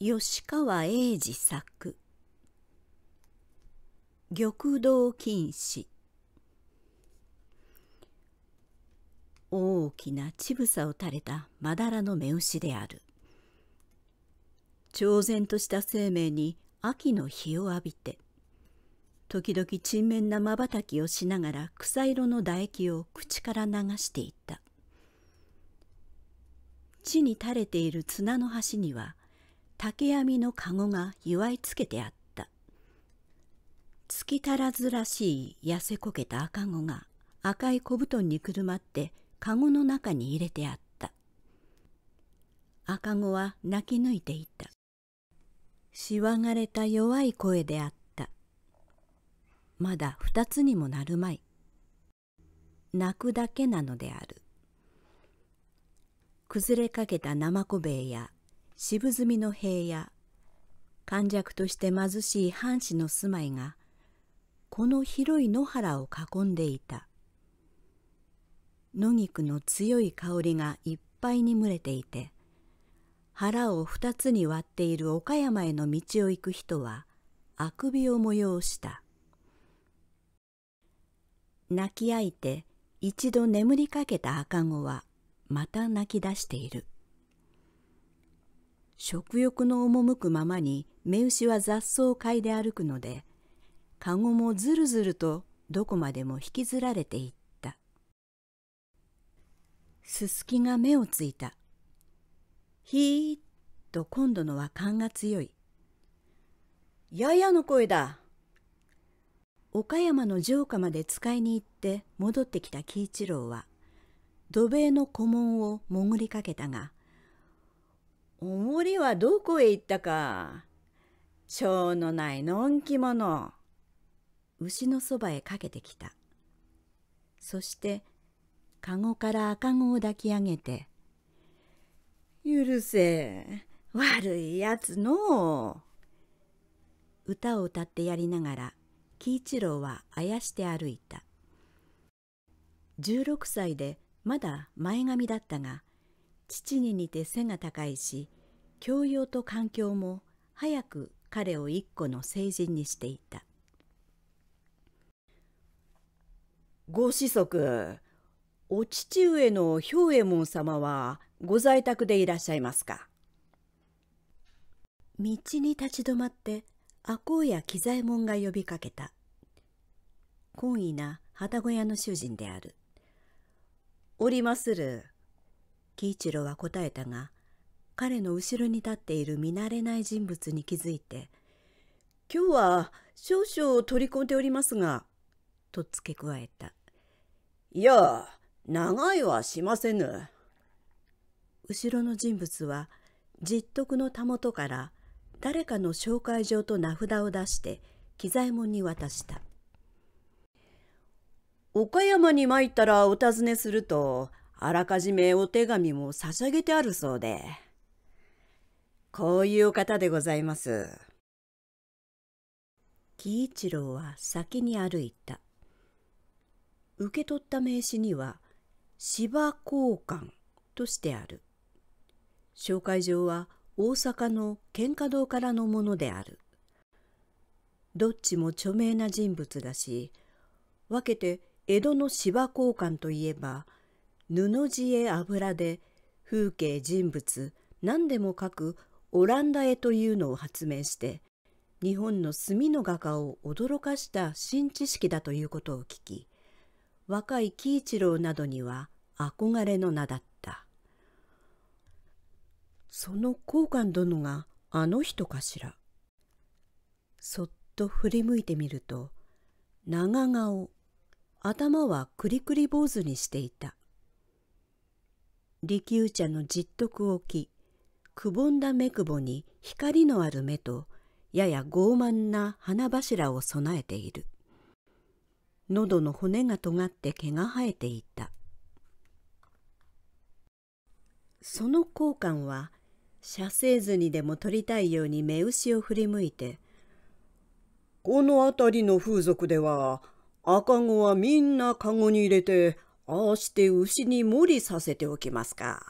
吉川英治作玉堂金糸大きな乳房を垂れたまだらの目牛である超然とした生命に秋の日を浴びて時々沈面なまばたきをしながら草色の唾液を口から流していった地に垂れている綱の端には竹網の籠が祝いつけてあった。月足らずらしい痩せこけた赤子が赤い小布団にくるまって籠の中に入れてあった。赤子は泣き抜いていた。しわがれた弱い声であった。まだ二つにもなるまい。泣くだけなのである。崩れかけた生小兵や渋みの塀や患弱として貧しい藩士の住まいがこの広い野原を囲んでいた野菊の強い香りがいっぱいに群れていて腹を二つに割っている岡山への道を行く人はあくびを催した泣きあいて一度眠りかけた赤子はまた泣き出している。食欲の赴くままに目牛は雑草を嗅いで歩くので、カゴもずるずるとどこまでも引きずられていった。すすきが目をついた。ひーっと今度のは勘が強い。ややの声だ。岡山の城下まで使いに行って戻ってきた喜一郎は、土塀の古門を潜りかけたが、おもりはどこへ行ったか。しょうのないのんきもの。牛のそばへかけてきた。そして、かごから赤子を抱き上げて、許せ、悪いやつの歌を歌ってやりながら、喜一郎はあやして歩いた。16歳でまだ前髪だったが、父に似て背が高いし教養と環境も早く彼を一個の成人にしていたご子息お父上の兵衛門様はご在宅でいらっしゃいますか道に立ち止まって赤や喜左衛門が呼びかけた懇意な旗小屋の主人であるおりまする喜一郎は答えたが彼の後ろに立っている見慣れない人物に気づいて「今日は少々取り込んでおりますが」と付け加えた「いや長いはしませぬ」後ろの人物は実徳のたもとから誰かの紹介状と名札を出して喜左衛門に渡した岡山に参ったらお尋ねするとあらかじめお手紙も差し上げてあるそうで。こういうお方でございます。喜一郎は先に歩いた。受け取った名刺には、芝交換としてある。紹介状は大阪の喧嘩堂からのものである。どっちも著名な人物だし、分けて江戸の芝交換といえば、布地へ油で風景人物何でも描くオランダ絵というのを発明して日本の墨の画家を驚かした新知識だということを聞き若い喜一郎などには憧れの名だったその高官殿があの人かしらそっと振り向いてみると長顔頭はくりくり坊主にしていた利休茶の実徳を着くぼんだ目くぼに光のある目とやや傲慢な花柱を備えている喉の骨が尖って毛が生えていたその交換は射精図にでも取りたいように目牛を振り向いて「この辺りの風俗では赤子はみんな籠に入れてああして牛に無理させておきますか。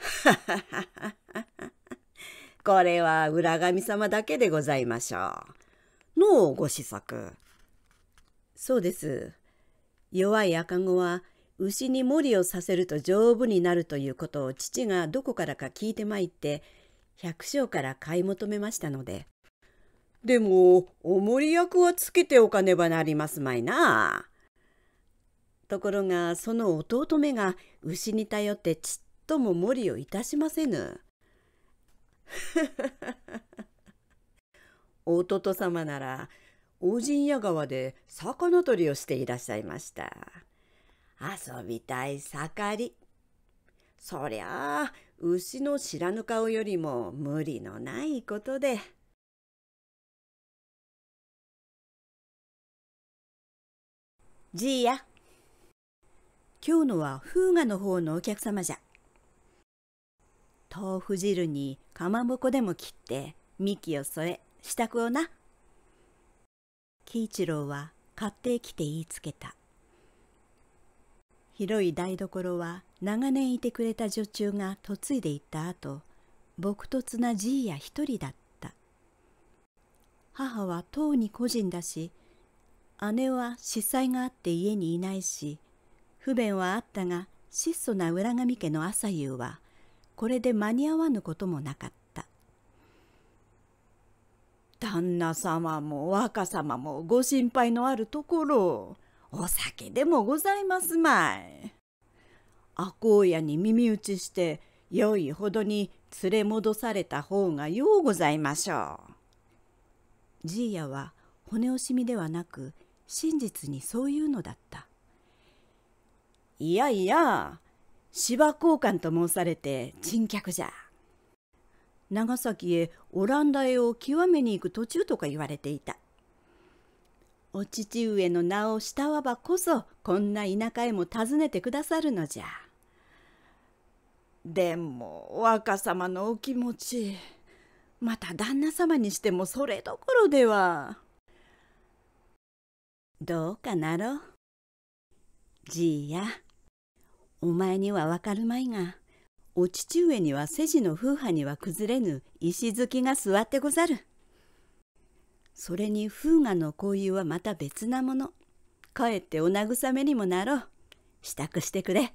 これは裏神様だけでございましょう。のうご子息。そうです。弱い赤子は牛に無理をさせると丈夫になるということを父がどこからか聞いてまいって百姓から買い求めましたので。でも、おもり役はつけておかねばなりますまいな。ところがその弟めが牛に頼ってちっとも無理をいたしませぬ。弟様なら大陣屋川で魚取りをしていらっしゃいました。遊びたい盛り。そりゃあ牛の知らぬ顔よりも無理のないことで。じいや。今日のは風雅の方のお客様じゃ。豆腐汁にかまぼこでも切って幹を添え支度をな。喜一郎は買ってきて言いつけた。広い台所は長年いてくれた女中が嫁いでいった後、朴突なじいや一人だった。母はとうに個人だし、姉は失災があって家にいないし、不便はあったが質素な浦上家の朝夕はこれで間に合わぬこともなかった旦那様も若様もご心配のあるところお酒でもございますまい赤穂屋に耳打ちしてよいほどに連れ戻された方がようございましょうじいやは骨惜しみではなく真実にそういうのだったいやいや、芝交換と申されて珍客じゃ。長崎へオランダへを極めに行く途中とか言われていた。お父上の名を慕わばこそこんな田舎へも訪ねてくださるのじゃ。でも若様のお気持ちまた旦那様にしてもそれどころでは。どうかなろう。じいや。お前にはわかるまいがお父上には世事の風波には崩れぬ石突きが座ってござる。それに風雅の交友はまた別なもの。かえってお慰めにもなろう。支度してくれ。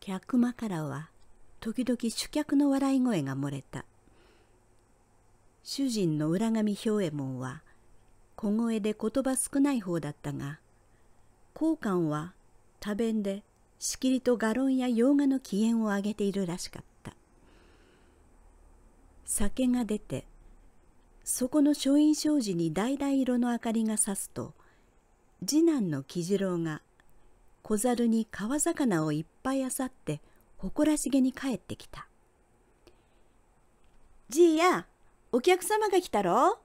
客間からは時々主客の笑い声が漏れた。主人の浦上兵衛門は小声で言葉少ない方だったが高官は多弁でしきりと画論や洋画の起源を挙げているらしかった酒が出てそこの書院障子に橙色の明かりがさすと次男の喜次郎が小猿に川魚をいっぱいあさって誇らしげに帰ってきた「じいやお客様が来たろ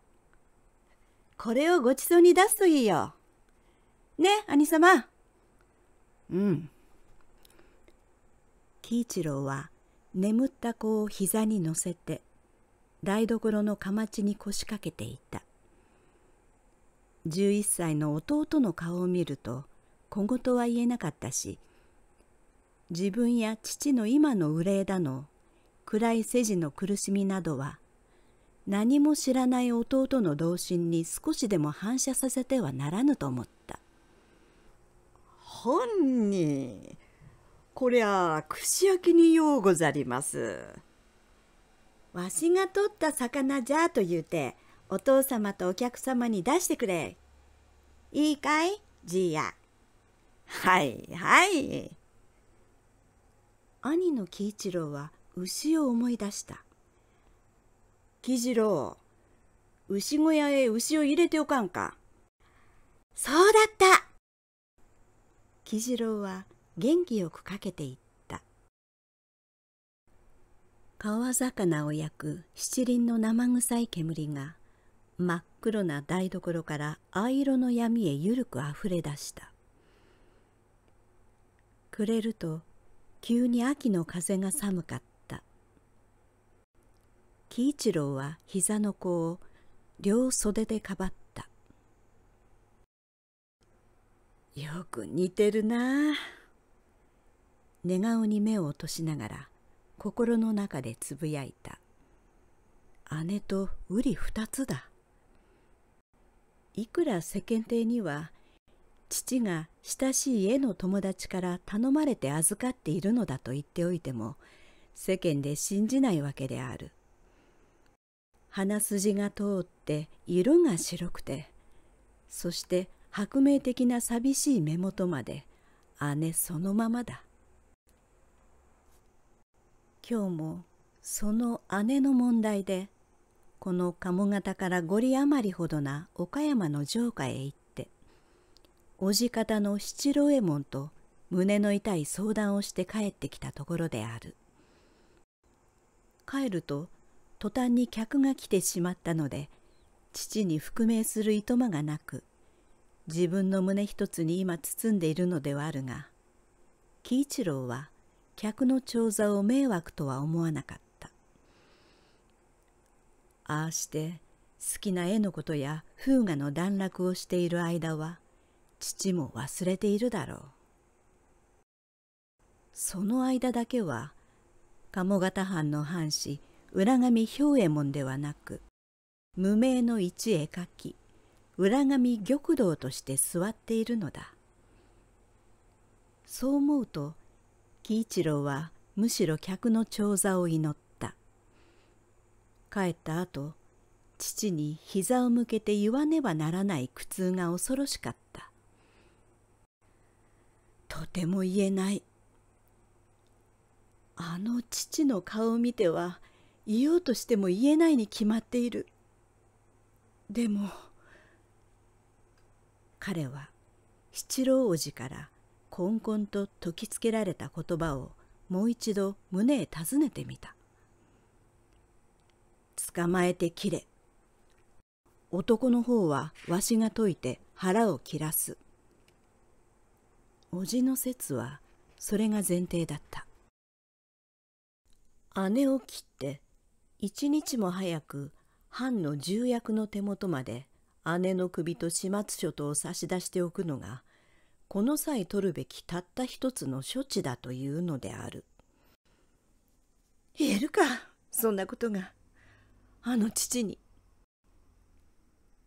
これをごちそうに出すといいよ」。ね兄様。うん。喜一郎は眠った子を膝に乗せて台所のかまちに腰掛けていた11歳の弟の顔を見ると小言は言えなかったし自分や父の今の憂いだの暗い世事の苦しみなどは何も知らない弟の童心に少しでも反射させてはならぬと思った。本人こりゃ串焼きにようござりますわしが取った魚じゃと言うてお父様とお客様に出してくれいいかいじいやはいはい兄の喜一郎は牛を思い出した喜次郎牛小屋へ牛を入れておかんかそうだった喜次郎は元気よくかけていった川魚を焼く七輪の生臭い煙が真っ黒な台所から藍色の闇へゆるくあふれ出した暮れると急に秋の風が寒かった喜一郎は膝の子を両袖でかばったよく似てるな寝顔に目を落としながら心の中でつぶやいた姉と瓜二つだいくら世間体には父が親しい絵の友達から頼まれて預かっているのだと言っておいても世間で信じないわけである鼻筋が通って色が白くてそして薄命的な寂しい目元まで姉そのままだ今日もその姉の問題でこの鴨方から五里余りほどな岡山の城下へ行って叔父方の七郎右衛門と胸の痛い相談をして帰ってきたところである帰ると途端に客が来てしまったので父に覆命するいとまがなく自分の胸一つに今包んでいるのではあるが喜一郎は客の長座を迷惑とは思わなかったああして好きな絵のことや風雅の段落をしている間は父も忘れているだろうその間だけは鴨方藩の藩士浦上兵衛門ではなく無名の一絵描き浦上玉堂として座っているのだそう思うと喜一郎はむしろ客の長座を祈った帰った後父に膝を向けて言わねばならない苦痛が恐ろしかったとても言えないあの父の顔を見ては言おうとしても言えないに決まっているでも彼は七郎王子からこんこんと説きつけられた言葉をもう一度胸へ尋ねてみた捕まえて切れ男の方はわしが解いて腹を切らす叔父の説はそれが前提だった姉を切って一日も早く藩の重役の手元まで姉の首と始末書とを差し出しておくのがこの際取るべきたった一つの処置だというのである言えるかそんなことがあの父に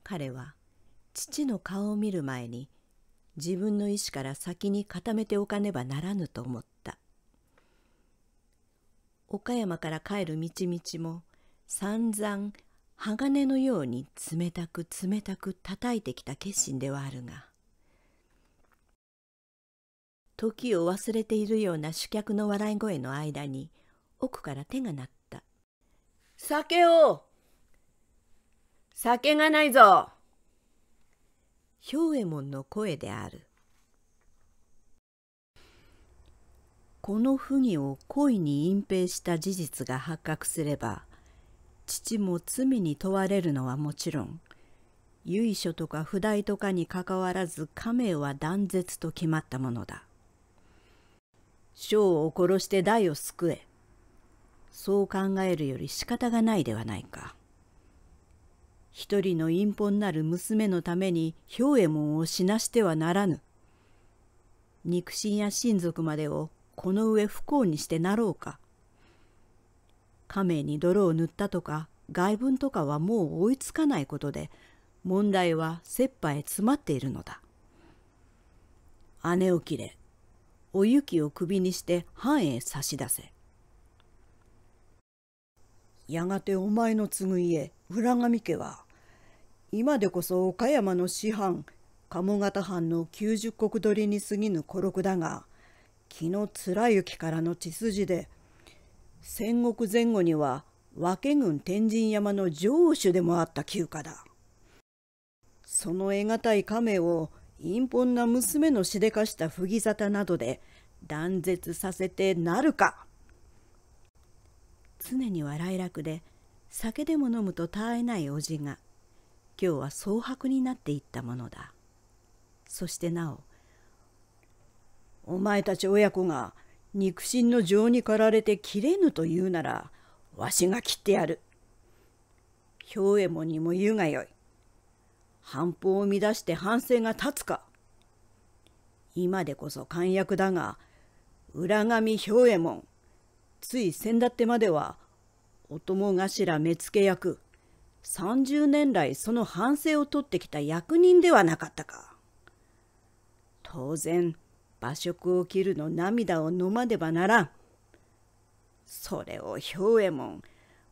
彼は父の顔を見る前に自分の意志から先に固めておかねばならぬと思った岡山から帰る道々も散々鋼のように冷たく冷たく叩いてきた決心ではあるが時を忘れているような主客の笑い声の間に奥から手が鳴った「酒を酒がないぞ!」兵衛門の声であるこの不義を故意に隠蔽した事実が発覚すればも罪に問われるのはもちろん由緒とか不代とかにかかわらず家名は断絶と決まったものだ将を殺して代を救えそう考えるより仕方がないではないか一人の陰本なる娘のために兵右衛門を死なしてはならぬ肉親や親族までをこの上不幸にしてなろうか亀に泥を塗ったとか外文とかはもう追いつかないことで問題は切羽へ詰まっているのだ。姉を切れお雪を首にして藩へ差し出せ。やがてお前の継ぐ家浦上家は今でこそ岡山の師範鴨方藩の九十石取りに過ぎぬ孤六だが気紀貫雪からの血筋で戦国前後には和家軍天神山の城主でもあった旧家だその得難い亀を陰本な娘のしでかした不義沙汰などで断絶させてなるか常に笑い楽で酒でも飲むと絶えないおじが今日は蒼白になっていったものだそしてなおお前たち親子が肉親の情に駆られて切れぬと言うならわしが切ってやる。兵衛門にも言うがよい。反歩を乱して反省が立つか。今でこそ寛約だが、浦上兵衛門、つい先だってまでは、お供頭目付役、30年来その反省を取ってきた役人ではなかったか。当然、馬食を切るの涙を飲まねばならん。それを兵衛門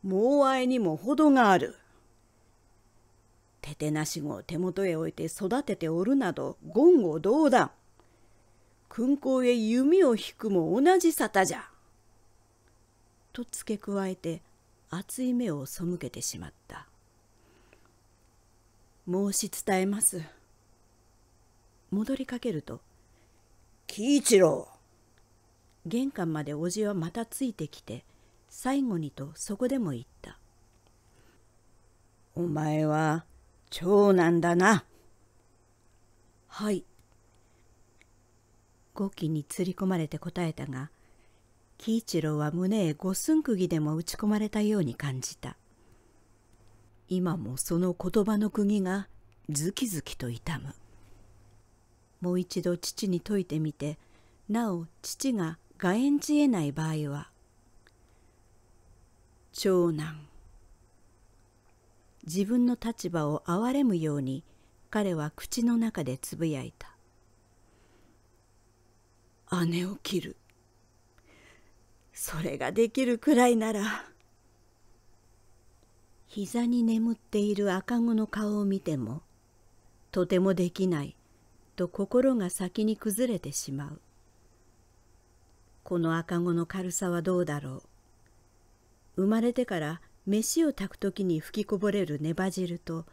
もうあいにも程がある。ててなし子を手元へ置いて育てておるなど言語道断。勲功へ弓を引くも同じ沙汰じゃ。と付け加えて熱い目を背けてしまった。申し伝えます。戻りかけると「喜一郎玄関までおじはまたついてきて最後にとそこでも言った「お前は長男だな」はい語気につり込まれて答えたが喜一郎は胸へ五寸釘でも打ち込まれたように感じた今もその言葉の釘がズキズキと痛むもう一度父に説いてみてなお父がが演じえない場合は長男自分の立場を憐れむように彼は口の中でつぶやいた姉を切るそれができるくらいなら膝に眠っている赤子の顔を見てもとてもできないと心が先に崩れてしまうこの赤子の軽さはどうだろう。生まれてから飯を炊く時に吹きこぼれるネバ汁と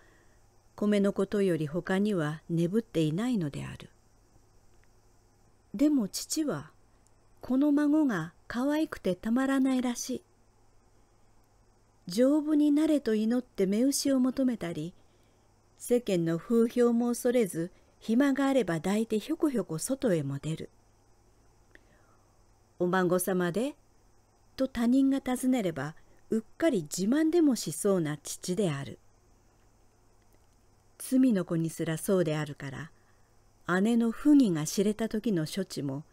米のことより他には眠っていないのである。でも父はこの孫が可愛くてたまらないらしい。丈夫になれと祈って目牛を求めたり世間の風評も恐れず暇があれば抱いてひょこひょこ外へも出る。お孫様でと他人が尋ねればうっかり自慢でもしそうな父である罪の子にすらそうであるから姉の不義が知れた時の処置も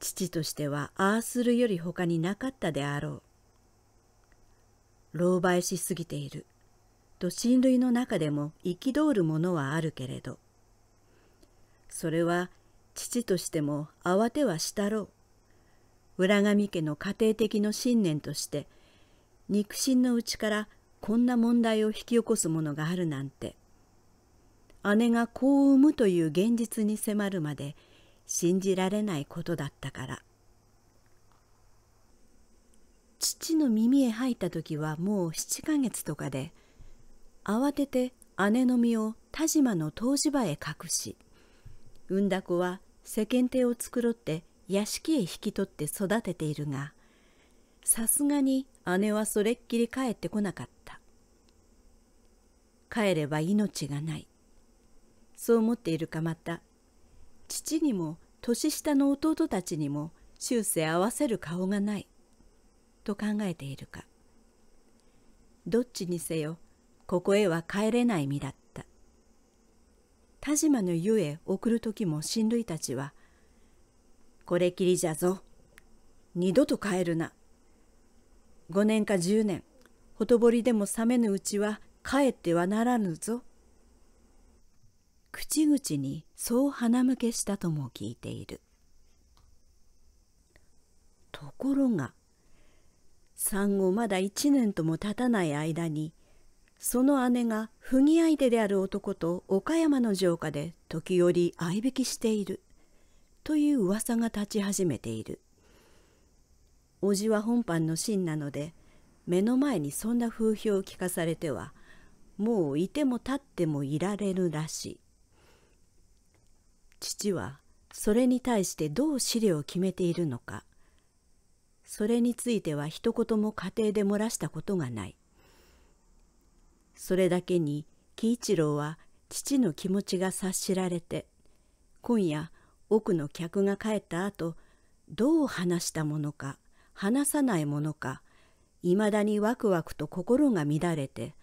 父としてはああするよりほかになかったであろう狼狽しすぎていると親類の中でも憤るものはあるけれどそれは父としても慌てはしたろう浦上家の家庭的の信念として肉親のうちからこんな問題を引き起こすものがあるなんて姉が子を産むという現実に迫るまで信じられないことだったから父の耳へ入った時はもう7ヶ月とかで慌てて姉の身を田島の湯治場へ隠し産んだ子は世間体を繕って屋敷へ引き取って育てているがさすがに姉はそれっきり帰ってこなかった帰れば命がないそう思っているかまた父にも年下の弟たちにも終生合わせる顔がないと考えているかどっちにせよここへは帰れない身だった田島の湯へ送る時も親類たちはこれきりじゃぞ。二度と帰るな。五年か十年、ほとぼりでも冷めぬうちは帰ってはならぬぞ。口々にそう鼻向けしたとも聞いている。ところが、産後まだ一年とも経たない間に、その姉が不義相手である男と岡山の城下で時折相引きしている。という噂が立ち始めている叔父は本藩の真なので目の前にそんな風評を聞かされてはもういても立ってもいられるらしい父はそれに対してどう資料を決めているのかそれについては一言も家庭で漏らしたことがないそれだけに喜一郎は父の気持ちが察しられて今夜奥の客が帰った後どう話したものか話さないものかいまだにワクワクと心が乱れて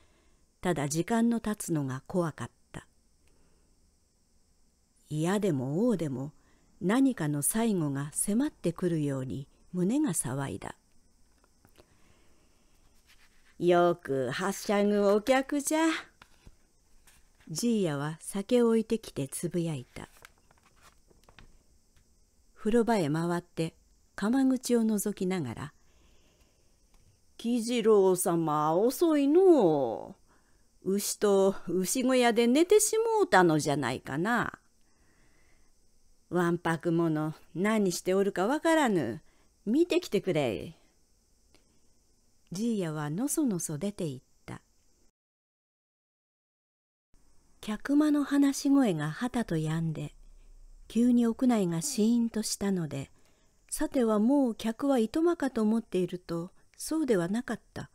ただ時間の経つのが怖かった嫌でも王でも何かの最後が迫ってくるように胸が騒いだよくはしゃぐお客じゃじいやは酒を置いてきてつぶやいた「風呂場へ回って釜口を覗きながら「喜次郎様遅いの牛と牛小屋で寝てしもうたのじゃないかな」。わんぱくもの何しておるかわからぬ見てきてくれじいやはのそのそ出ていった客間の話し声がはたとやんで急に屋内がシーンとしたのでさてはもう客はいとまかと思っているとそうではなかった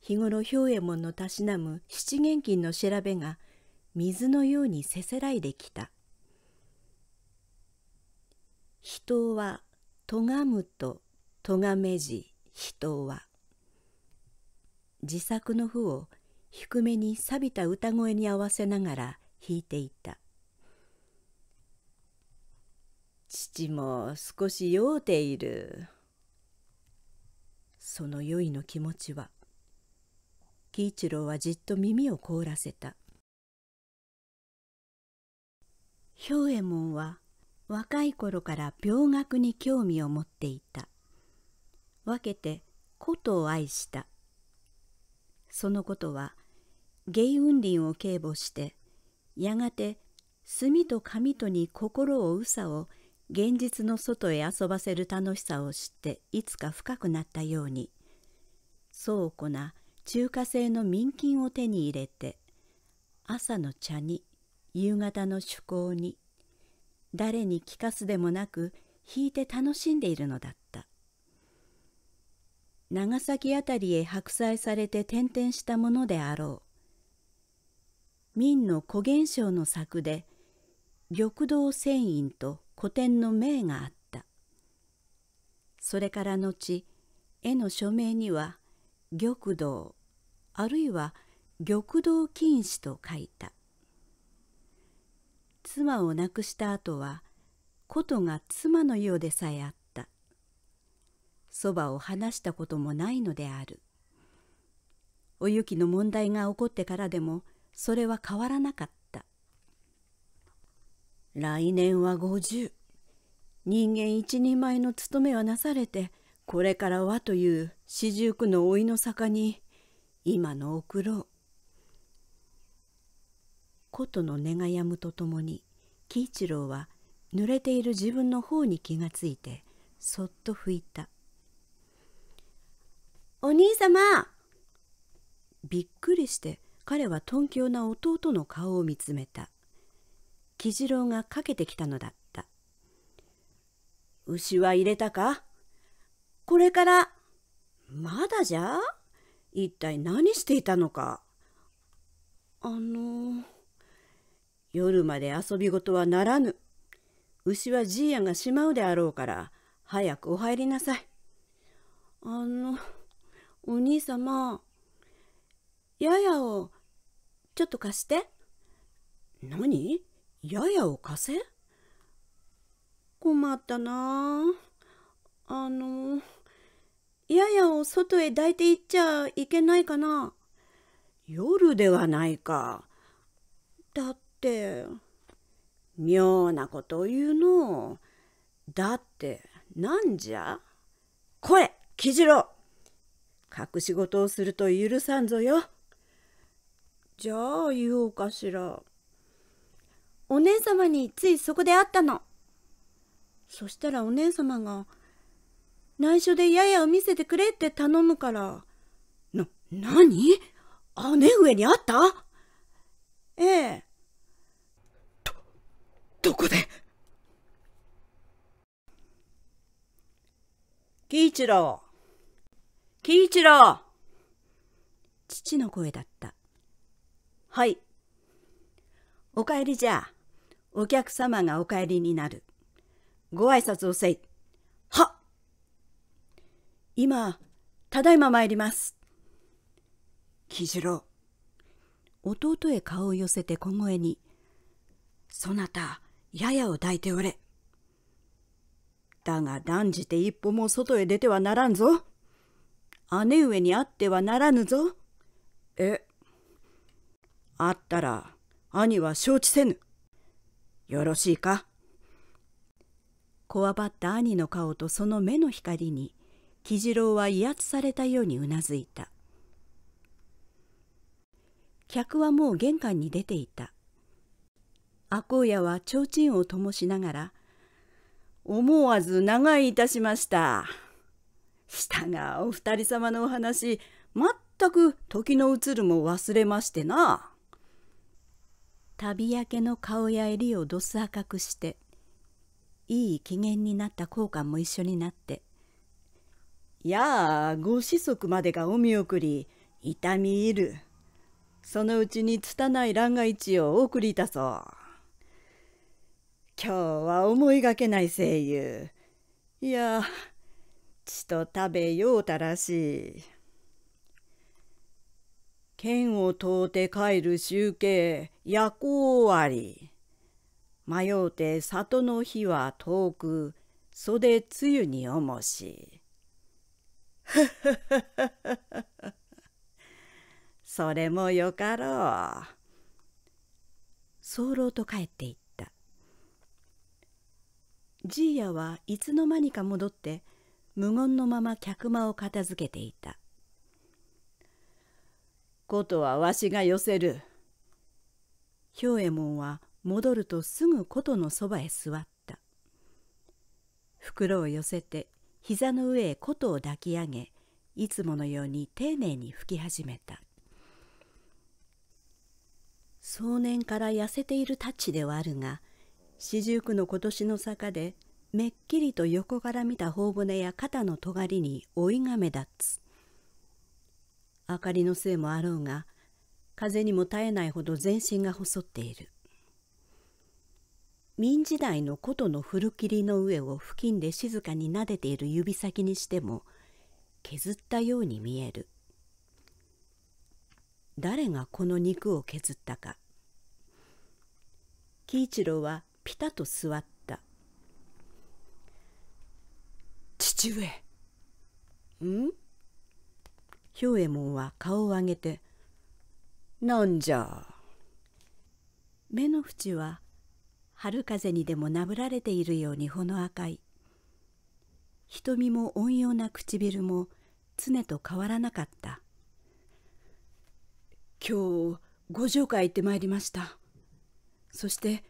日頃兵右衛門のたしなむ七元金の調べが水のようにせせらいできた人はとがむととがめじ人は自作の譜を低めに錆びた歌声に合わせながら弾いていた父も少し酔うている。その酔いの気持ちは、喜一郎はじっと耳を凍らせた。兵衛門は若い頃から病学に興味を持っていた。分けて琴を愛した。そのことは芸雲林を警護してやがて墨と紙とに心をうさを現実の外へ遊ばせる楽しさを知っていつか深くなったように倉庫な中華製の民金を手に入れて朝の茶に夕方の趣向に誰に聞かすでもなく弾いて楽しんでいるのだった長崎辺りへ白菜されて転々したものであろう明の古元象の作で玉堂船員と古典の銘があったそれから後絵の署名には玉堂あるいは玉堂金止と書いた妻を亡くした後は琴が妻のようでさえあったそばを離したこともないのであるおゆきの問題が起こってからでもそれは変わらなかっ来年は50人間一人前の務めはなされてこれからはという四十九の老いの坂に今の送ろう琴の寝がやむとともに喜一郎は濡れている自分の方に気がついてそっと拭いた「お兄様!」びっくりして彼はとんきょうな弟の顔を見つめた喜次郎がかけてきたのだった牛は入れたかこれからまだじゃ一体何していたのかあの夜まで遊び事はならぬ牛はじいやがしまうであろうから早くお入りなさいあのお兄様ややをちょっと貸して何ややを貸せ困ったなああのややを外へ抱いていっちゃいけないかな夜ではないかだって妙なことを言うのだってなんじゃ声キジロ隠し事をすると許さんぞよじゃあ言おうかしらお姉様についそこで会ったの。そしたらお姉様が、内緒でややを見せてくれって頼むから。な、なに姉上に会ったええ。ど、どこで喜一郎。喜一郎。父の声だった。はい。お帰りじゃあ。お客様がお帰りになる。ご挨拶をせい。は今、ただいま参ります。喜次郎。弟へ顔を寄せて小声に、そなた、ややを抱いておれ。だが断じて一歩も外へ出てはならんぞ。姉上に会ってはならぬぞ。え、会ったら兄は承知せぬ。よろしいかこわばった兄の顔とその目の光に喜次郎は威圧されたようにうなずいた客はもう玄関に出ていた赤う屋は提灯を灯しながら「思わず長居いたしました」したがお二人様のお話全く時の移るも忘れましてな。旅焼けの顔や襟をどす赤くしていい機嫌になった交換も一緒になって「やあご子息までがお見送り痛み入るそのうちに拙い欄が一をお送りいたそう今日は思いがけない声優いやちと食べようたらしい」。剣を問うて帰る集計夜行わり迷うて里の日は遠く袖つゆにおもし それもよかろう。早漏と帰っていった。じいやはいつの間にか戻って無言のまま客間を片付けていた。ことはわしが寄せる。兵右衛門は戻るとすぐ琴のそばへ座った。袋を寄せて膝の上へ琴を抱き上げ、いつものように丁寧に吹き始めた。壮年から痩せているタッチではあるが、四十九の今年の坂でめっきりと横から見た頬骨や肩の尖りに追いが目立つ明かりのせいもあろうが風にも耐えないほど全身が細っている明時代の琴の古切の上を付近で静かに撫でている指先にしても削ったように見える誰がこの肉を削ったか喜一郎はピタと座った父上ん兵衛門は顔を上げて「なんじゃ」目の縁は春風にでもなぶられているようにほの赤い瞳も温陽な唇も常と変わらなかった今日ご城下行ってまいりましたそして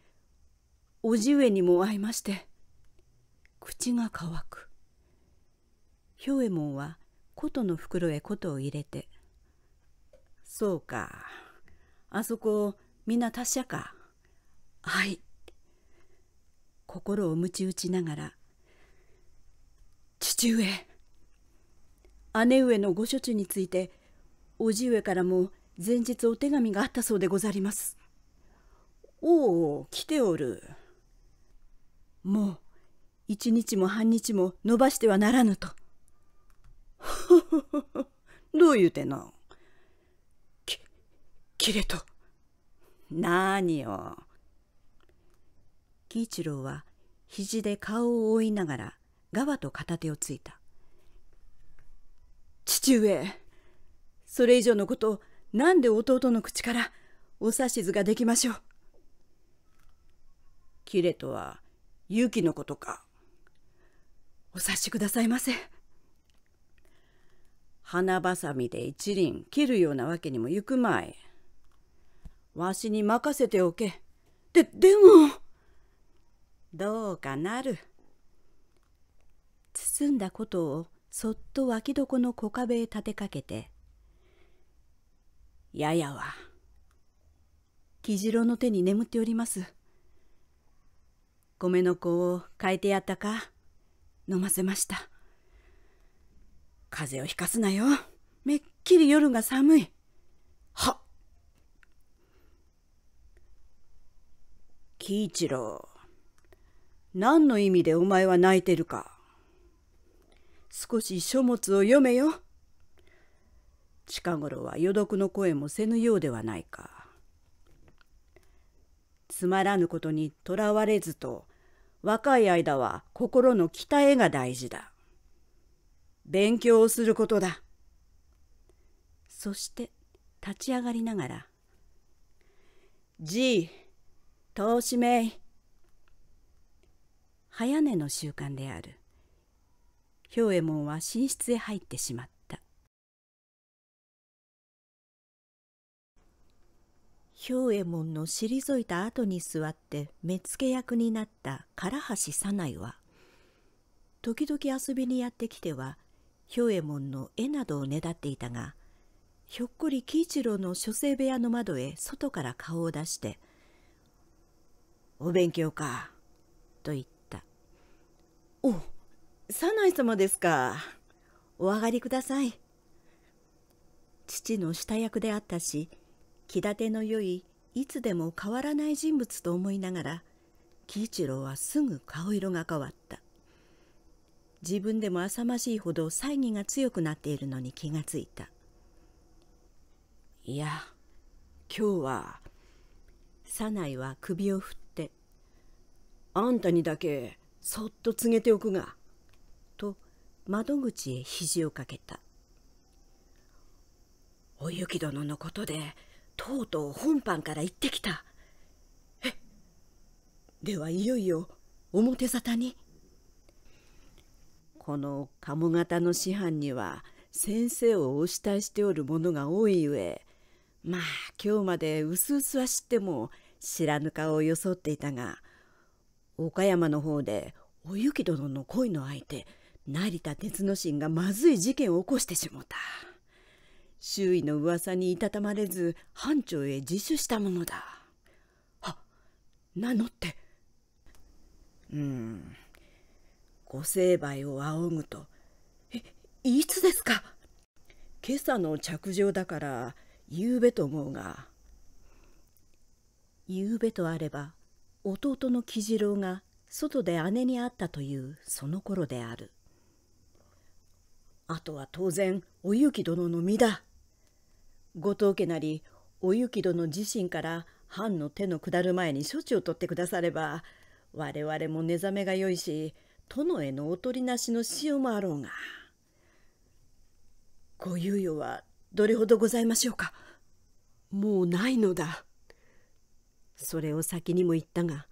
叔父上にも会いまして口が乾く兵衛門は琴の袋へ琴を入れて「そうかあそこみんな達者かはい」心をむち打ちながら「父上姉上のご処置について叔父上からも前日お手紙があったそうでござります」「おお来ておる」もう一日も半日も延ばしてはならぬと。どう言うてのき、切れと。何を。喜一郎は肘で顔を覆いながらガバと片手をついた。父上、それ以上のこと何なんで弟の口からお指図ができましょう。キレとは勇気のことか。お察しくださいませ。花ばさみで一輪切るようなわけにもいくまい。わしに任せておけ。で、でも。どうかなる。包んだことをそっと脇床の木壁へ立てかけて。ややは。木次郎の手に眠っております。米の子を変えてやったか飲ませました。風邪をひかすなよ。めっきり夜が寒い。は喜一郎、何の意味でお前は泣いてるか。少し書物を読めよ。近頃は余読の声もせぬようではないか。つまらぬことにとらわれずと若い間は心の鍛えが大事だ。勉強をすることだ。そして立ち上がりながら「G 投資名」早寝の習慣である兵衛門は寝室へ入ってしまった兵衛門の退いた後に座って目付け役になった唐橋早苗は時々遊びにやってきては兵衛門の絵などをねだっていたがひょっこり喜一郎の書生部屋の窓へ外から顔を出して「お勉強か」と言った「お早苗様ですかお上がりください」父の下役であったし気立ての良いいつでも変わらない人物と思いながら喜一郎はすぐ顔色が変わった自分でも浅ましいほど猜疑が強くなっているのに気がついたいや今日は左内は首を振って「あんたにだけそっと告げておくが」と窓口へ肘をかけた「おゆき殿のことでとうとう本藩から行ってきた」えではいよいよ表沙汰にこの鴨方の師範には先生をお慕いしておる者が多いゆえまあ今日までうすうすは知っても知らぬ顔を装っていたが岡山の方でお雪殿の恋の相手成田哲之進がまずい事件を起こしてしもた周囲の噂にいたたまれず班長へ自首したものだあ名乗ってうんご成敗を仰ぐと「えいつですか?」「今朝の着状だから夕べと思うが」夕べとあれば弟の喜次郎が外で姉に会ったというその頃であるあとは当然お雪殿の身だ後藤家なりお雪殿自身から藩の手の下る前に処置を取ってくだされば我々も寝覚めがよいし殿へのおとりなしの塩もあろうがご猶予はどれほどございましょうかもうないのだそれを先にも言ったが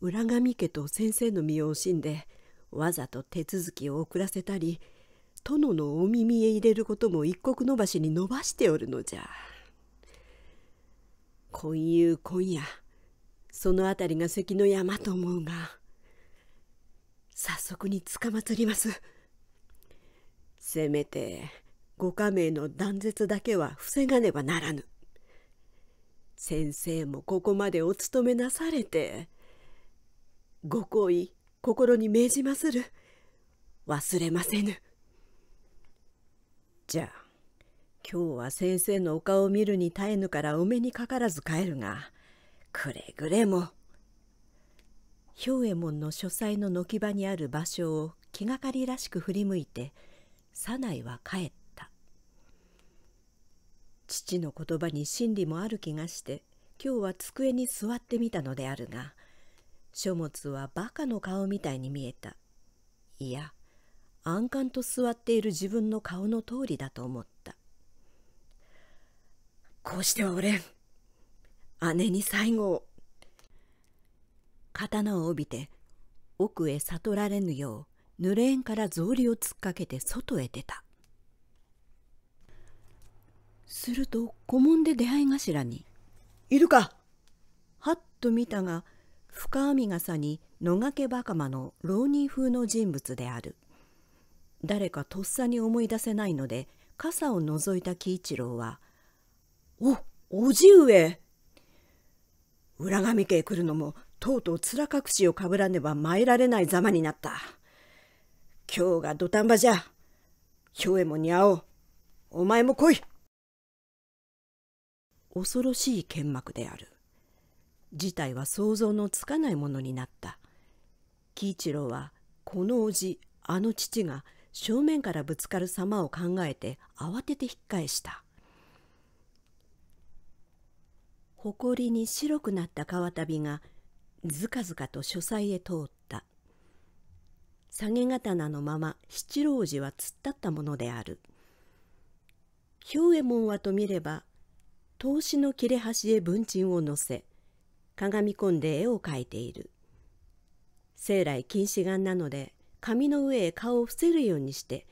浦上家と先生の身を惜しんでわざと手続きを遅らせたり殿のお耳へ入れることも一刻延ばしに延ばしておるのじゃ今夕今夜その辺りが関の山と思うが。早速につかまつりますせめてご家名の断絶だけは防がねばならぬ先生もここまでお勤めなされてご好意心に命じまする忘れませぬじゃあ今日は先生のお顔を見るに耐えぬからお目にかからず帰るがくれぐれも兵右衛門の書斎の軒場にある場所を気がかりらしく振り向いて早苗は帰った父の言葉に真理もある気がして今日は机に座ってみたのであるが書物はバカの顔みたいに見えたいや安閑と座っている自分の顔の通りだと思ったこうしてはおれん姉に最後刀を帯びて奥へ悟られぬよう濡れ縁から草履を突っかけて外へ出たすると古門で出会い頭に「いるか!」はっと見たが深編傘に野掛かまの浪人風の人物である誰かとっさに思い出せないので傘を覗いた喜一郎は「おおじ上裏上家へ来るのもとうとう面隠しをかぶらねば参られないざまになった。今日が土壇場じゃ。兵衛も似合おう。お前も来い。恐ろしい剣幕である。事態は想像のつかないものになった。喜一郎は、この叔父、あの父が正面からぶつかる様を考えて慌てて引っ返した。埃に白くなった川旅がずかずかと書斎へ通った下げ刀のまま七郎寺は突っ立ったものである兵衛門はと見れば投資の切れ端へ文鎮を載せかがみ込んで絵を描いている生来近視眼なので紙の上へ顔を伏せるようにして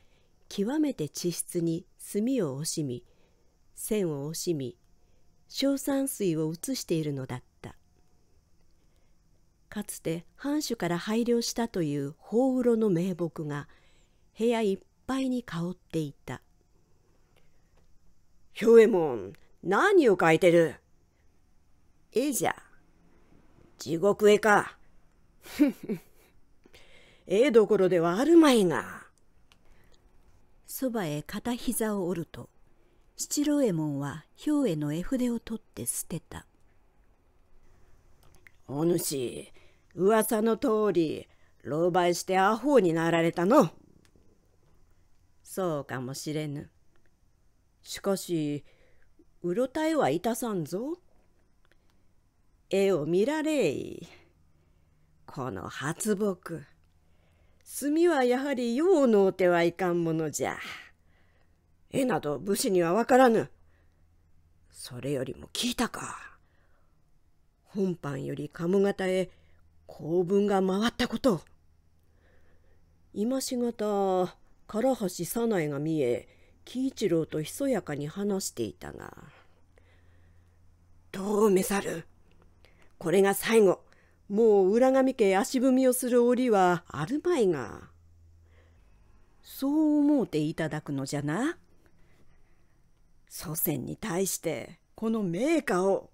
極めて地質に墨を惜しみ線を惜しみ硝酸水を移しているのだっかつて藩主から拝領したという放うろの名木が部屋いっぱいに香っていた「ヒュエモン何を書いてる?」「ええじゃ地獄絵か」「絵どころではあるまいが」そばへ片膝を折ると七郎右衛門は兵衛の絵筆を取って捨てたお主噂の通り狼狽してアホになられたのそうかもしれぬしかしうろたえはいたさんぞ絵を見られいこの発木墨はやはり用のうてはいかんものじゃ絵など武士にはわからぬそれよりも聞いたか本藩より鴨方へ公文が回ったこと今しがた唐橋早苗が見え喜一郎とひそやかに話していたが「どうめさるこれが最後もう浦上家足踏みをする折はあるまいが」そう思うていただくのじゃな祖先に対してこの名家を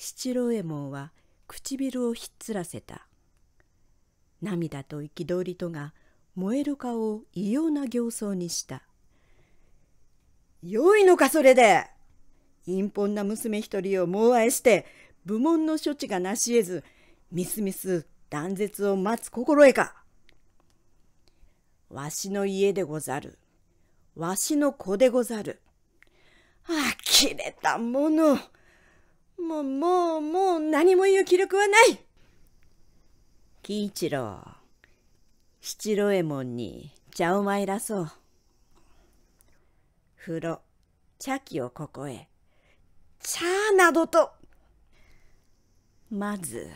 七郎右衛門は唇をひっつらせた涙と憤りとが燃える顔を異様な形相にした「よいのかそれで陰本な娘一人を猛愛して部門の処置がなし得ずみすみす断絶を待つ心得か」。わしの家でござる。わしの子でござる。あ切れたもの。もう、もう、もう何も言う気力はない喜一郎、七郎右衛門に茶を参らそう。風呂、茶器をここへ。茶などと。まず、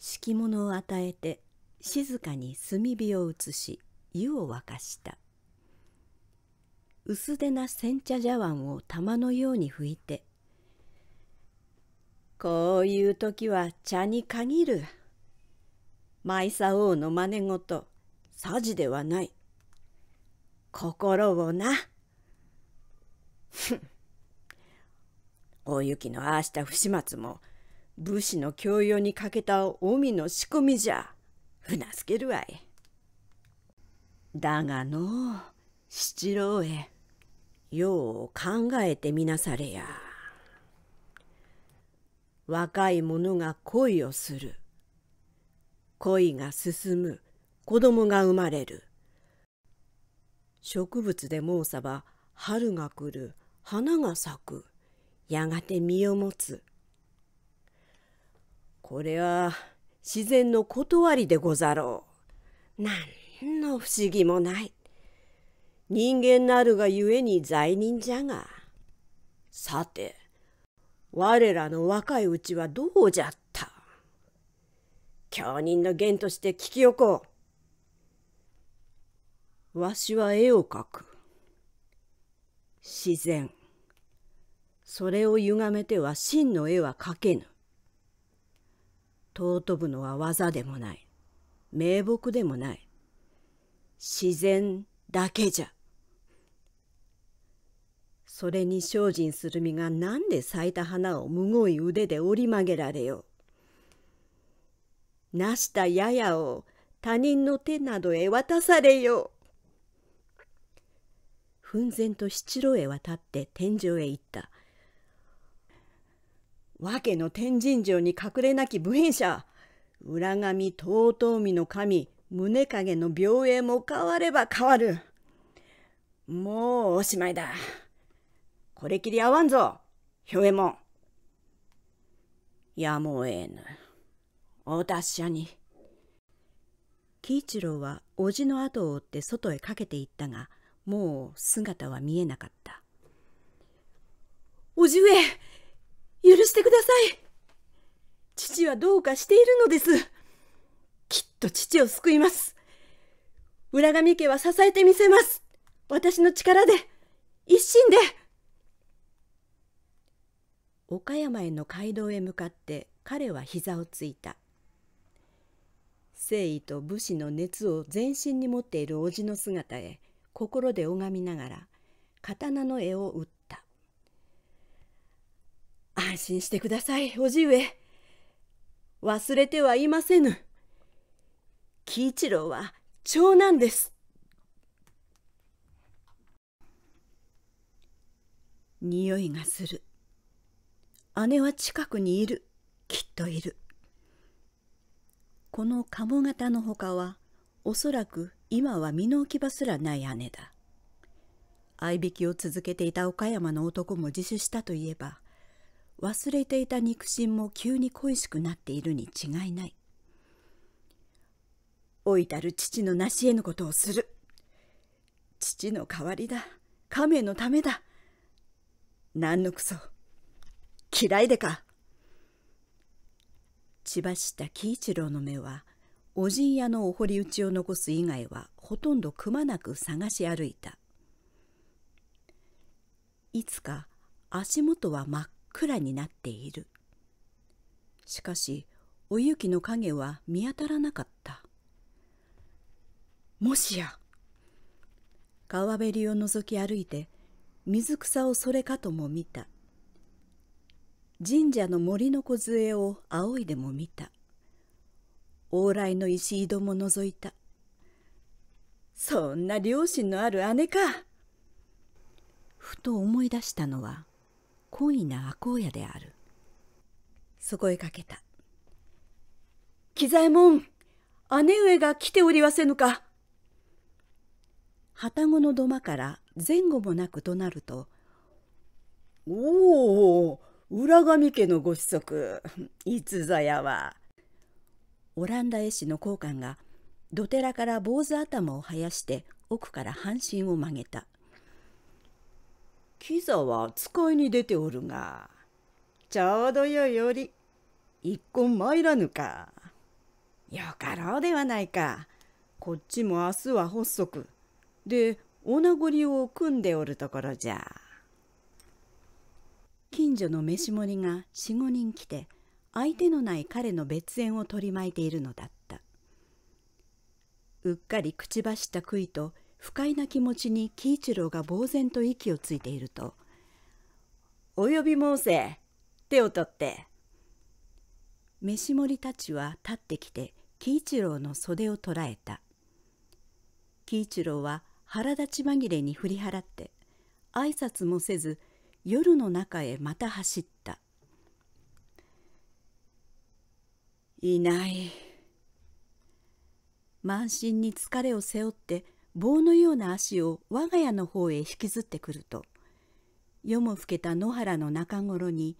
敷物を与えて、静かに炭火を移し、湯を沸かした。薄手な煎茶茶碗を玉のように拭いて、こういう時は茶に限る。舞佐王の真似事、さじではない。心をな。大雪のああした不始末も、武士の教養に欠けた臣の仕込みじゃ、うなすけるわい。だがのう、七郎へ、よう考えてみなされや。若い者が恋をする恋が進む子供が生まれる植物でもうさば春が来る花が咲くやがて実を持つこれは自然の断りでござろう何の不思議もない人間なるがゆえに罪人じゃがさて我らの若いうちはどうじゃった。教人の言として聞きよこう。わしは絵を描く。自然。それを歪めては真の絵は描けぬ。尊ぶのは技でもない。名目でもない。自然だけじゃ。それに精進する身が何で咲いた花をむごい腕で折り曲げられよ。なしたややを他人の手などへ渡されよ。奮然と七郎へ渡って天井へ行った。訳の天神城に隠れなき武変者浦上遠江の神宗影の病影も変われば変わる。もうおしまいだ。これきり会わんぞ、ひょえもん。やむをえぬ。お達者に。喜一郎は叔父の後を追って外へかけていったが、もう姿は見えなかった。叔父上、許してください。父はどうかしているのです。きっと父を救います。浦上家は支えてみせます。私の力で、一心で。岡山への街道へ向かって彼は膝をついた誠意と武士の熱を全身に持っている叔父の姿へ心で拝みながら刀の絵を打った安心してください叔父上忘れてはいませぬ喜一郎は長男です匂いがする姉は近くにいるきっといるこの鴨型のほかはおそらく今は身の置き場すらない姉だ合引きを続けていた岡山の男も自首したといえば忘れていた肉親も急に恋しくなっているに違いない老いたる父のなし得ぬことをする父の代わりだ亀のためだ何のクソ嫌いでか千葉下喜一郎の目はおじんやのお堀打ちを残す以外はほとんどくまなく探し歩いたいつか足元は真っ暗になっているしかしおゆきの影は見当たらなかったもしや川べりをのぞき歩いて水草をそれかとも見た神社の森の梢を仰いでも見た往来の石井戸も覗いたそんな良心のある姉かふと思い出したのは懇意な赤親であるそこへかけた「喜左衛門姉上が来ておりはせぬか」旅籠の土間から前後もなくとなると「おお浦上家のご子息いつ座やはオランダ絵師の高官が土手らから坊主頭を生やして奥から半身を曲げたキザは使いに出ておるがちょうどよいより一根参らぬかよかろうではないかこっちも明日は発足でお名残を組んでおるところじゃ。近所の飯盛りが45人来て相手のない彼の別園を取り巻いているのだったうっかり口走った悔いと不快な気持ちに喜一郎が呆然と息をついていると「お呼び申せ手を取って」飯盛りたちは立ってきて喜一郎の袖を捉えた喜一郎は腹立ち紛れに振り払って挨拶もせず夜の中へまた走ったいない満身に疲れを背負って棒のような足を我が家の方へ引きずってくると夜も更けた野原の中頃に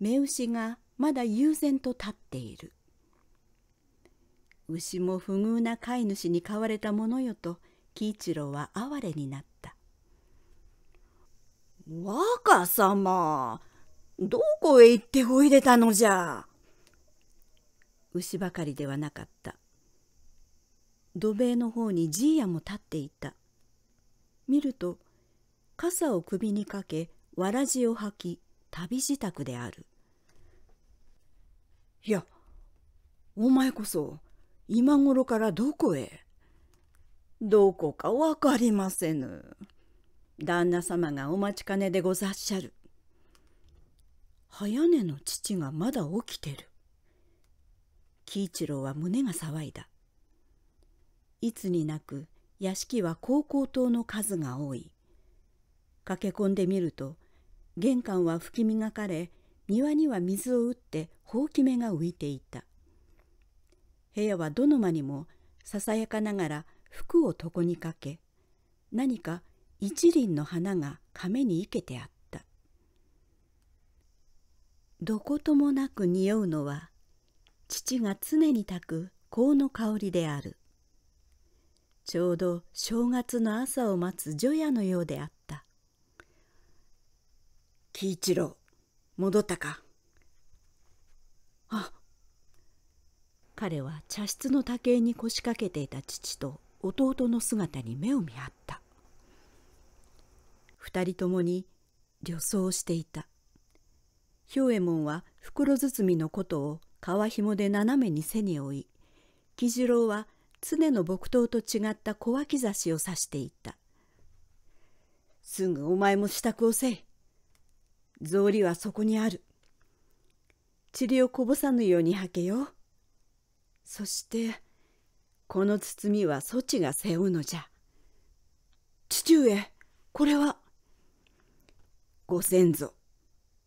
目牛がまだ悠然と立っている牛も不遇な飼い主に飼われたものよと喜一郎は哀れになった若様どこへ行っておいでたのじゃ牛ばかりではなかった土塀の方にじいやも立っていた見ると傘を首にかけわらじを履き旅支度であるいやお前こそ今頃からどこへどこか分かりませぬ。旦那様がお待ちかねでござっしゃる。早寝の父がまだ起きてる。喜一郎は胸が騒いだ。いつになく屋敷は高校灯の数が多い。駆け込んでみると、玄関は吹き磨かれ、庭には水を打ってほうき目が浮いていた。部屋はどの間にもささやかながら服を床にかけ、何か一輪の花が亀に生けてあったどこともなく匂うのは父が常に炊く香の香りであるちょうど正月の朝を待つ除夜のようであった喜一郎戻ったかあ彼は茶室の竹に腰掛けていた父と弟の姿に目を見張った人ともに旅装していた兵右衛門は袋包みのことを皮紐で斜めに背に負い喜次郎は常の木刀と違った小脇差しを指していった「すぐお前も支度をせい」「草履はそこにある」「塵をこぼさぬように履けよ」そしてこの包みはそちが背負うのじゃ父上これはご先祖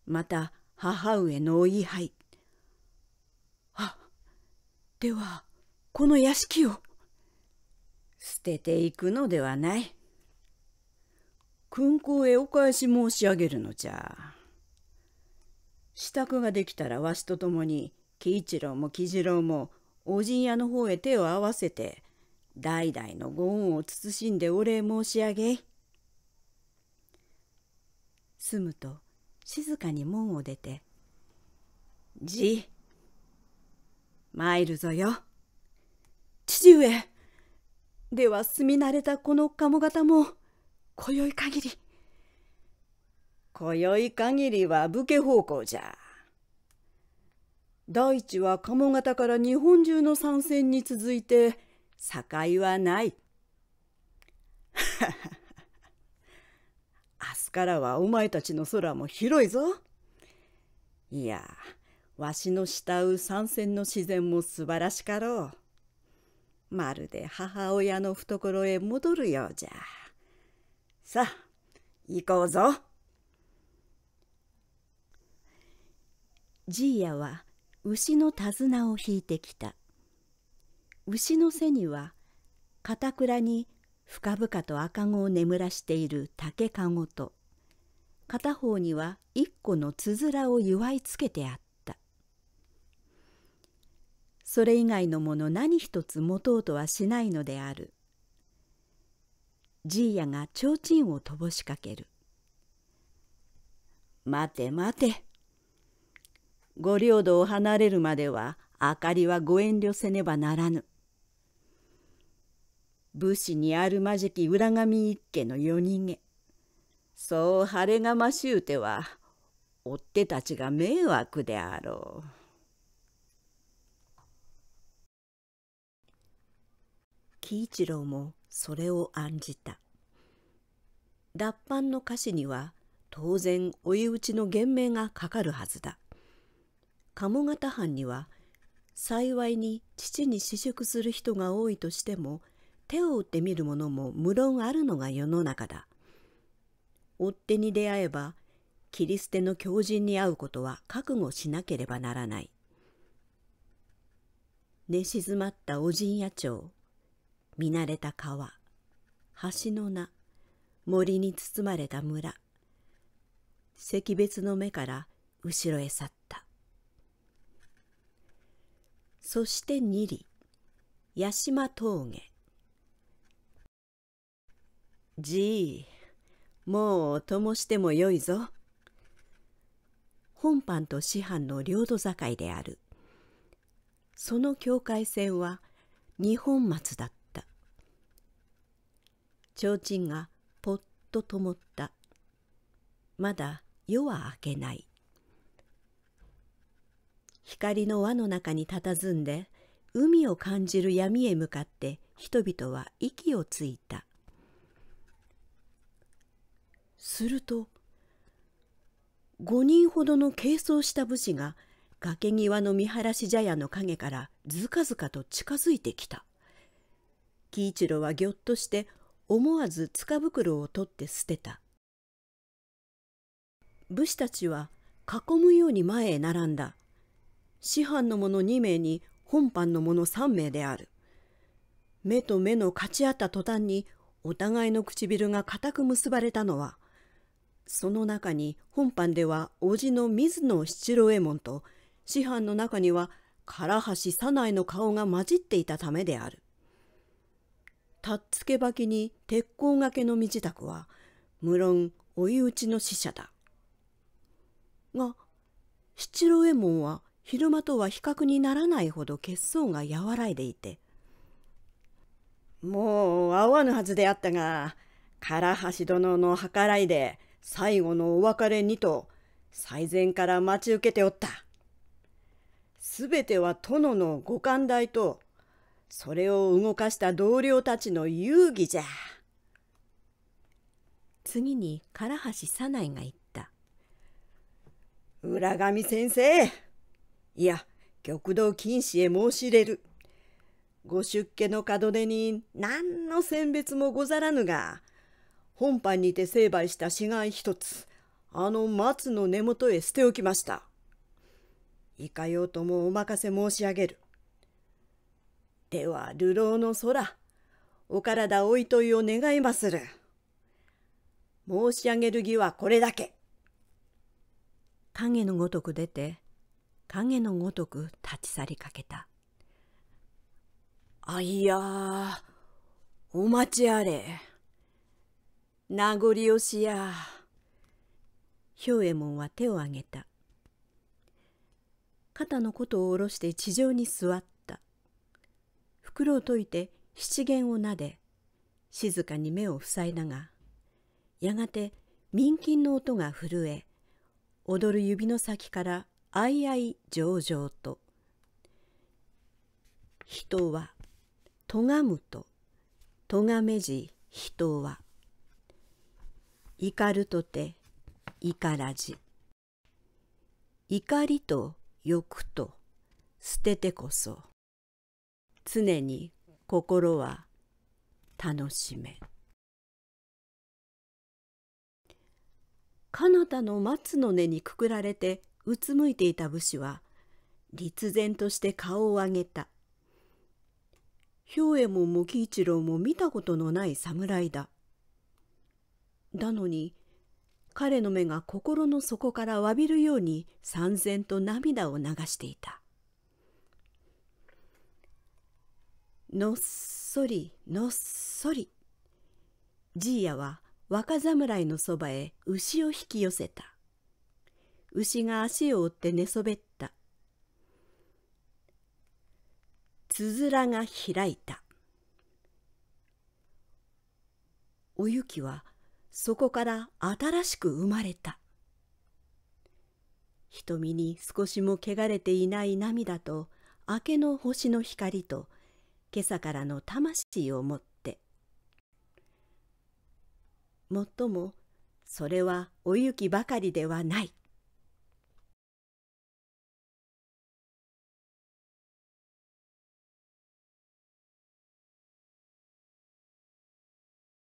また母上のお位牌あではこの屋敷を捨てていくのではない勲功へお返し申し上げるのじゃ支度ができたらわしと共に喜一郎も喜次郎もおじん屋の方へ手を合わせて代々のご恩を慎んでお礼申し上げい。住むと静かに門を出て「じ参るぞよ父上では住み慣れたこの鴨方も今宵限り今宵限りは武家奉公じゃ大地は鴨方から日本中の参戦に続いて境はない。明日からはお前たちの空も広いぞ。いや、わしの慕う山線の自然も素晴らしかろう。まるで母親の懐へ戻るようじゃ。さあ、行こうぞ。じいやは牛の手綱を引いてきた。牛の背には、片倉に深々と赤子を眠らしている竹籠と片方には一個のつづらを祝いつけてあったそれ以外のもの何一つ持とうとはしないのであるじいやが提灯をとぼしかける「待て待てご領土を離れるまでは明かりはご遠慮せねばならぬ」。武士にあるまじき浦上一家の夜逃げそう晴れがましゅうては追手たちが迷惑であろう。喜一郎もそれを案じた脱藩の歌詞には当然追い打ちの言明がかかるはずだ鴨方藩には幸いに父に私宿する人が多いとしても手を打ってみるものも無論あるのが世の中だ。追っ手に出会えば切り捨ての狂人に会うことは覚悟しなければならない。寝静まったお神ん町、見慣れた川、橋の名、森に包まれた村、惜別の目から後ろへ去った。そして二里、八島峠。じい、もうともしてもよいぞ。本藩と師範の領土境である。その境界線は二本松だった。提灯がぽっと灯った。まだ夜は明けない。光の輪の中に佇んで海を感じる闇へ向かって人々は息をついた。すると5人ほどの軽装した武士が崖際の見晴らし茶屋の陰からずかずかと近づいてきた喜一郎はぎょっとして思わず束袋を取って捨てた武士たちは囲むように前へ並んだ師範の者2名に本藩の者3名である目と目の勝ち合った途端にお互いの唇が固く結ばれたのはその中に本藩では叔父の水野七郎右衛門と師範の中には唐橋左内の顔が混じっていたためである。たっつけばきに鉄鋼がけの身支度は無論追い打ちの使者だ。が七郎右衛門は昼間とは比較にならないほど血相が和らいでいて「もう会わぬはずであったが唐橋殿の計らいで最後のお別れにと最前から待ち受けておった。すべては殿のご寛大とそれを動かした同僚たちの遊戯じゃ。次に唐橋左内が言った。浦上先生いや玉堂禁止へ申し入れる。ご出家の門出に何の選別もござらぬが本藩にて成敗した死骸一つあの松の根元へ捨ておきましたいかようともお任せ申し上げるでは流浪の空お体お糸いを願いまする申し上げる義はこれだけ影のごとく出て影のごとく立ち去りかけたあいやお待ちあれ。名残惜しや。兵右衛門は手を挙げた。肩のことを下ろして地上に座った。袋を解いて七弦を撫で、静かに目を塞いだが、やがて民金の音が震え、踊る指の先からあいあい上々と。人は、とがむと、とがめじ人は。怒るとて怒らじ怒りと欲と捨ててこそ常に心は楽しめ彼方の松の根にくくられてうつむいていた武士は立然として顔を上げた兵衛門も喜一郎も見たことのない侍だだのに彼の目が心の底からわびるようにぜ然と涙を流していたのっそりのっそりじいやは若侍のそばへ牛を引き寄せた牛が足を折って寝そべったつづらが開いたおゆきはそこから新しく生まれた瞳に少しも汚れていない涙と明けの星の光と今朝からの魂を持ってもっともそれはお雪ばかりではない